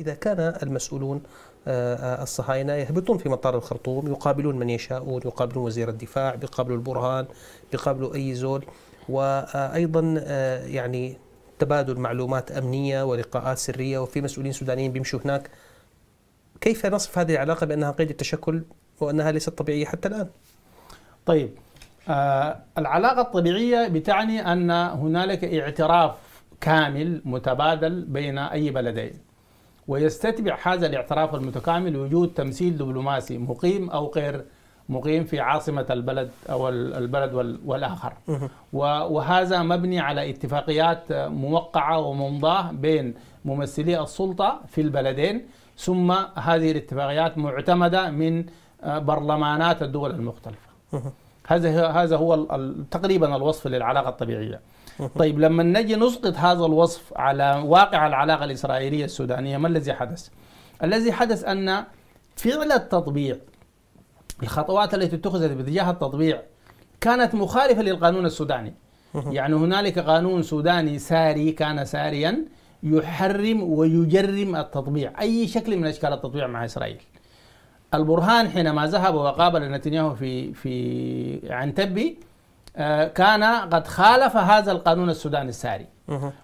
إذا كان المسؤولون آه، الصهاينة يهبطون في مطار الخرطوم يقابلون من يشاءون يقابلون وزير الدفاع بيقابلوا البرهان بيقابلوا أي زول وأيضا آه، يعني تبادل معلومات أمنية ولقاءات سرية وفي مسؤولين سودانيين بيمشوا هناك كيف نصف هذه العلاقة بأنها قيد التشكل وأنها ليست طبيعية حتى الآن طيب آه، العلاقة الطبيعية بتعني أن هنالك اعتراف كامل متبادل بين أي بلدين ويستتبع هذا الاعتراف المتكامل وجود تمثيل دبلوماسي مقيم أو غير مقيم في عاصمة البلد أو البلد والآخر وهذا مبني على اتفاقيات موقعة وممضاة بين ممثلي السلطة في البلدين ثم هذه الاتفاقيات معتمدة من آه، برلمانات الدول المختلفة هذا هذا هو تقريبا الوصف للعلاقه الطبيعيه طيب لما نجي نسقط هذا الوصف على واقع العلاقه الاسرائيليه السودانيه ما الذي حدث الذي حدث ان فعل التطبيع الخطوات التي اتخذت باتجاه التطبيع كانت مخالفه للقانون السوداني يعني هنالك قانون سوداني ساري كان ساريا يحرم ويجرم التطبيع اي شكل من اشكال التطبيع مع اسرائيل البرهان حينما ذهب وقابل نتنياهو في في عنتبي آه، كان قد خالف هذا القانون السوداني الساري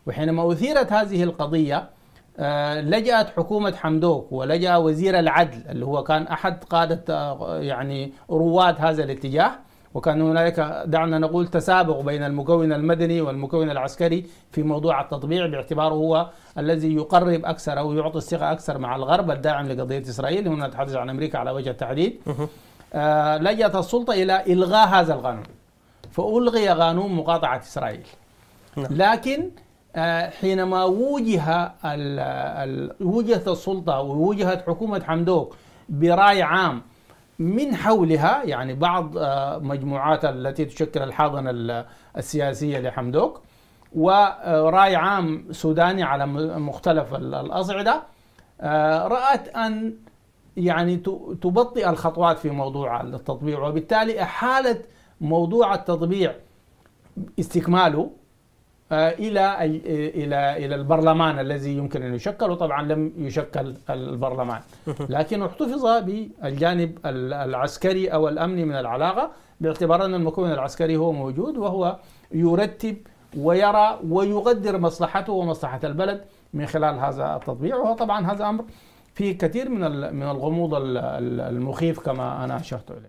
وحينما أثيرت هذه القضية آه، لجأت حكومة حمدوك ولجأ وزير العدل اللي هو كان أحد قادة آه، يعني رواد هذا الاتجاه وكان هنالك دعنا نقول تسابق بين المكون المدني والمكون العسكري في موضوع التطبيع باعتباره هو الذي يقرب اكثر او يعطي الثقه اكثر مع الغرب الداعم لقضيه اسرائيل هنا نتحدث عن امريكا على وجه التحديد آه لجأت السلطه الى الغاء هذا القانون فالغي قانون مقاطعه اسرائيل نعم. لكن آه، حينما وجه وجهت السلطه ووجهت حكومه حمدوك براي عام من حولها يعني بعض آه، مجموعات التي تشكل الحاضنة السياسية لحمدوك ورأي عام سوداني على مختلف الأصعدة آه، رأت أن يعني تبطئ الخطوات في موضوع التطبيع وبالتالي أحالت موضوع التطبيع استكماله آه، الى الى الى البرلمان الذي يمكن ان يشكل وطبعا لم يشكل البرلمان لكن احتفظ بالجانب العسكري او الامني من العلاقه باعتبار ان المكون العسكري هو موجود وهو يرتب ويرى ويقدر مصلحته ومصلحه البلد من خلال هذا التطبيع وهو طبعا هذا امر في كثير من من الغموض المخيف كما انا اشرت اليه